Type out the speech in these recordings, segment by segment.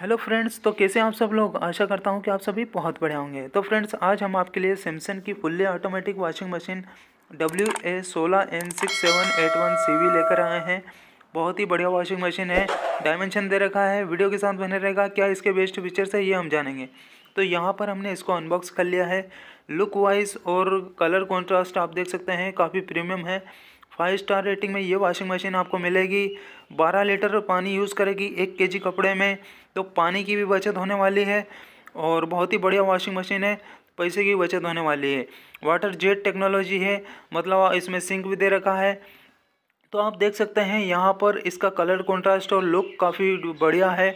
hello friends तो कैसे आप सब लोग आशा करता हूँ कि आप सभी बहुत बढ़िया होंगे तो फ्रेंड्स आज हम आपके लिए सैमसंग की fully automatic washing machine W A सोलह N six seven eight one C V लेकर आए हैं बहुत ही बढ़िया वॉशिंग मशीन है डायमेंशन दे रखा है वीडियो के साथ बने रहेगा क्या इसके बेस्ट फीचर्स है ये हम जानेंगे तो यहाँ पर हमने इसको अनबॉक्स कर लिया है लुक वाइज और कलर कॉन्ट्रास्ट आप देख सकते हैं काफ़ी प्रीमियम है फाइव स्टार रेटिंग में ये वॉशिंग मशीन आपको मिलेगी बारह लीटर पानी यूज़ करेगी एक के कपड़े में तो पानी की भी बचत होने वाली है और बहुत ही बढ़िया वॉशिंग मशीन है पैसे की बचत होने वाली है वाटर जेट टेक्नोलॉजी है मतलब इसमें सिंक भी दे रखा है तो आप देख सकते हैं यहाँ पर इसका कलर कॉन्ट्रास्ट और लुक काफ़ी बढ़िया है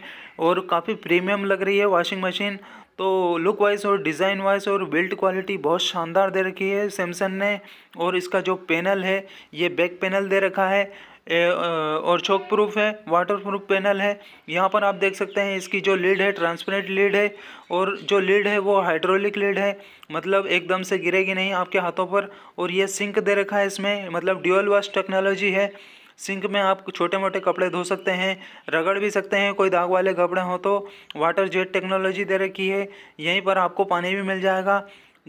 और काफ़ी प्रीमियम लग रही है वॉशिंग मशीन तो लुक वाइज और डिज़ाइन वाइज और बिल्ट क्वालिटी बहुत शानदार दे रखी है सैमसंग ने और इसका जो पैनल है ये बैक पैनल दे रखा है और शॉक प्रूफ है वाटर प्रूफ पैनल है यहाँ पर आप देख सकते हैं इसकी जो लीड है ट्रांसपेरेंट लीड है और जो लीड है वो हाइड्रोलिक लीड है मतलब एकदम से गिरेगी नहीं आपके हाथों पर और ये सिंक दे रखा है इसमें मतलब ड्यूअल वॉश टेक्नोलॉजी है सिंक में आप छोटे मोटे कपड़े धो सकते हैं रगड़ भी सकते हैं कोई दाग वाले कपड़े हो तो वाटर जेट टेक्नोलॉजी दे रखी है यहीं पर आपको पानी भी मिल जाएगा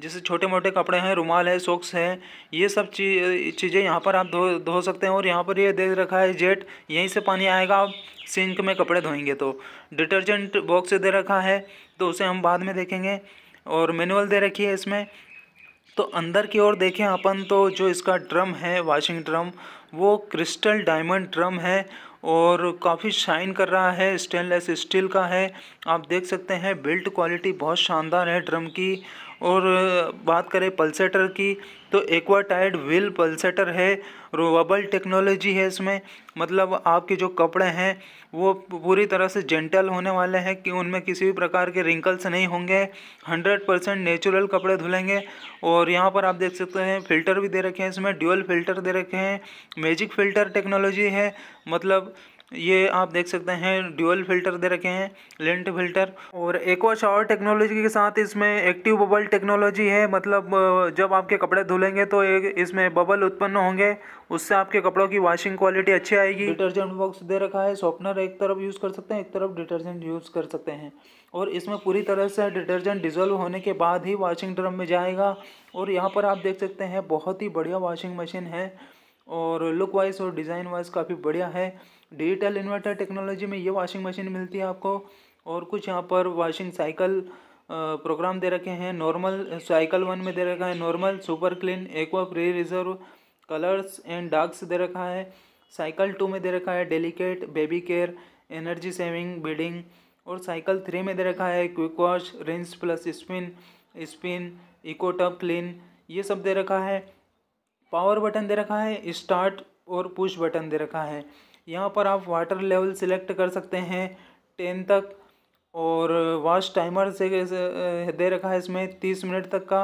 जैसे छोटे मोटे कपड़े हैं रुमाल है सॉक्स हैं ये सब चीज़ चीज़ें यहाँ पर आप धो धो सकते हैं और यहाँ पर ये दे रखा है जेट यहीं से पानी आएगा आप सिंक में कपड़े धोएंगे तो डिटर्जेंट बॉक्स दे रखा है तो उसे हम बाद में देखेंगे और मैनुअल दे रखी है इसमें तो अंदर की ओर देखें अपन तो जो इसका ड्रम है वॉशिंग ड्रम वो क्रिस्टल डायमंड ड्रम है और काफ़ी शाइन कर रहा है स्टेनलेस स्टील का है आप देख सकते हैं बिल्ट क्वालिटी बहुत शानदार है ड्रम की और बात करें पल्सेटर की तो एक्वा टाइड व्हील पल्सेटर है रोबल टेक्नोलॉजी है इसमें मतलब आपके जो कपड़े हैं वो पूरी तरह से जेंटल होने वाले हैं कि उनमें किसी भी प्रकार के रिंकल्स नहीं होंगे 100 परसेंट नेचुरल कपड़े धुलेंगे और यहाँ पर आप देख सकते हैं फ़िल्टर भी दे रखे हैं इसमें ड्यूअल फ़िल्टर दे रखे हैं मैजिक फ़िल्टर टेक्नोलॉजी है मतलब ये आप देख सकते हैं ड्यूअल फिल्टर दे रखे हैं लेंट फिल्टर और एक्वा शावर टेक्नोलॉजी के साथ इसमें एक्टिव बबल टेक्नोलॉजी है मतलब जब आपके कपड़े धुलेंगे तो एक इसमें बबल उत्पन्न होंगे उससे आपके कपड़ों की वॉशिंग क्वालिटी अच्छी आएगी डिटर्जेंट बॉक्स दे रखा है सॉफ्टनर एक तरफ यूज़ कर सकते हैं एक तरफ डिटर्जेंट यूज़ कर सकते हैं और इसमें पूरी तरह से डिटर्जेंट डिजोल्व होने के बाद ही वॉशिंग ड्रम में जाएगा और यहाँ पर आप देख सकते हैं बहुत ही बढ़िया वॉशिंग मशीन है और लुक वाइज और डिज़ाइन वाइज काफ़ी बढ़िया है डिजिटल इन्वर्टर टेक्नोलॉजी में ये वॉशिंग मशीन मिलती है आपको और कुछ यहाँ पर वॉशिंग साइकिल प्रोग्राम दे रखे हैं नॉर्मल साइकिल वन में दे रखा है normal super clean aqua preserve colours and darks दे रखा है साइकिल टू में दे रखा है delicate baby care energy saving bedding और साइकिल थ्री में दे रखा है quick wash rinse plus spin spin eco tub clean ये सब दे रखा है पावर बटन दे रखा है स्टार्ट और पुश बटन दे रखा है यहाँ पर आप वाटर लेवल सिलेक्ट कर सकते हैं टेन तक और वॉश टाइमर से दे रखा है इसमें तीस मिनट तक का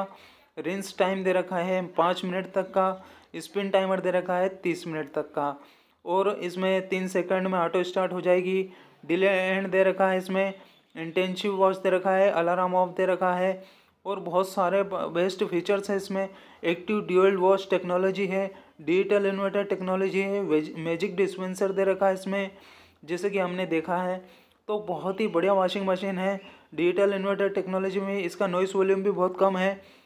रिंस टाइम दे रखा है पाँच मिनट तक का स्पिन टाइमर दे रखा है तीस मिनट तक का और इसमें तीन सेकंड में ऑटो स्टार्ट हो जाएगी डिले एंड दे रखा है इसमें इंटेंसिव वॉच दे रखा है अलार्म ऑफ दे रखा है और बहुत सारे बेस्ट फीचर्स हैं इसमें एक्टिव ड्यूअल वॉश टेक्नोलॉजी है डिजिटल इन्वर्टर टेक्नोलॉजी है मैजिक डिस्पेंसर दे रखा है इसमें जैसे कि हमने देखा है तो बहुत ही बढ़िया वॉशिंग मशीन है डिजिटल इन्वर्टर टेक्नोलॉजी में इसका नॉइस वॉल्यूम भी बहुत कम है